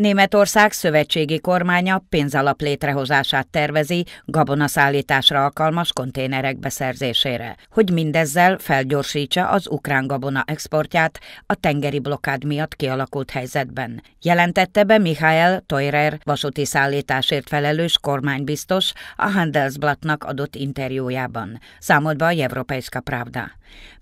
Németország szövetségi kormánya pénzalap létrehozását tervezi gabonaszállításra alkalmas konténerek beszerzésére, hogy mindezzel felgyorsítsa az ukrán gabona exportját a tengeri blokkád miatt kialakult helyzetben. Jelentette be Mihály Teurer vasúti szállításért felelős kormánybiztos a Handelsblattnak adott interjújában. Számolt be a európai Pravda.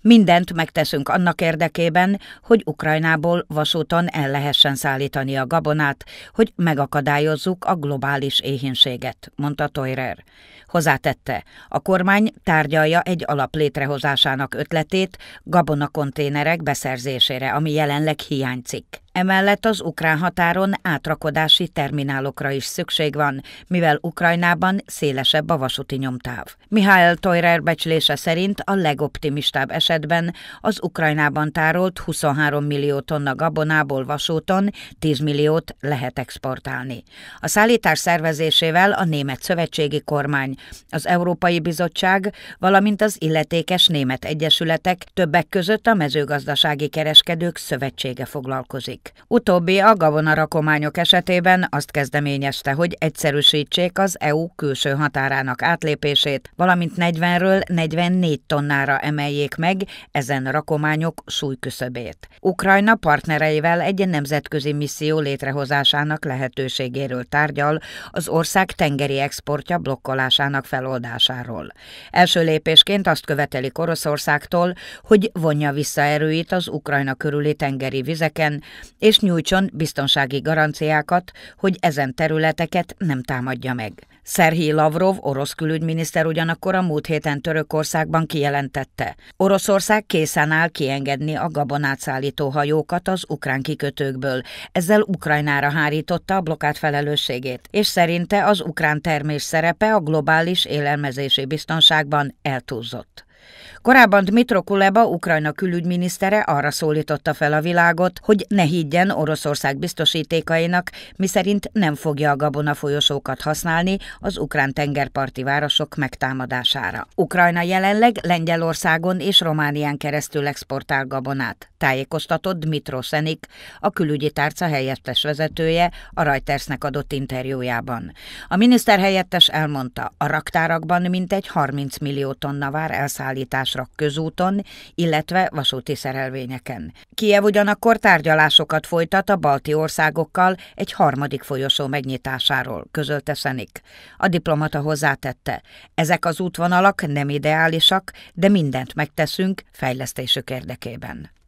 Mindent megteszünk annak érdekében, hogy Ukrajnából vasúton el lehessen szállítani a gabonát, hogy megakadályozzuk a globális éhínséget, mondta Toirer. Hozzátette, a kormány tárgyalja egy alap létrehozásának ötletét gabonakonténerek beszerzésére, ami jelenleg hiányzik. Emellett az ukrán határon átrakodási terminálokra is szükség van, mivel Ukrajnában szélesebb a vasúti nyomtáv. Mihály Toyrer becslése szerint a legoptimistább esetben az Ukrajnában tárolt 23 millió tonna gabonából vasúton 10 milliót lehet exportálni. A szállítás szervezésével a német szövetségi kormány, az Európai Bizottság, valamint az illetékes német egyesületek, többek között a mezőgazdasági kereskedők szövetsége foglalkozik működik. Utóbbi a rakományok esetében azt kezdeményezte, hogy egyszerűsítsék az EU külső határának átlépését, valamint 40-ről 44 tonnára emeljék meg ezen rakományok súlyküszöbét. Ukrajna partnereivel egy nemzetközi misszió létrehozásának lehetőségéről tárgyal az ország tengeri exportja blokkolásának feloldásáról. Első lépésként azt követeli Oroszországtól, hogy vonja vissza erőit az Ukrajna körüli tengeri vizeken, és nyújtson biztonsági garanciákat, hogy ezen területeket nem támadja meg. Szerhi Lavrov, orosz külügyminiszter ugyanakkor a múlt héten Törökországban kijelentette. Oroszország készen áll kiengedni a gabonát szállító hajókat az ukrán kikötőkből. Ezzel Ukrajnára hárította a blokkát felelősségét, és szerinte az ukrán termés szerepe a globális élelmezési biztonságban eltúzott. Korábban Dmitro Kuleba, Ukrajna külügyminisztere arra szólította fel a világot, hogy ne higgyen Oroszország biztosítékainak, miszerint nem fogja a gabona folyosókat használni az ukrán tengerparti városok megtámadására. Ukrajna jelenleg Lengyelországon és Románián keresztül exportál gabonát, tájékoztatott Dmitro Szenik, a külügyi tárca helyettes vezetője a Reutersnek adott interjújában. A miniszter helyettes elmondta, a raktárakban mintegy 30 millió tonna vár elszállítása szállításra közúton, illetve vasúti szerelvényeken. Kiev ugyanakkor tárgyalásokat folytat a balti országokkal egy harmadik folyosó megnyitásáról, közölte Szenik. A diplomata hozzátette, ezek az útvonalak nem ideálisak, de mindent megteszünk fejlesztésük érdekében.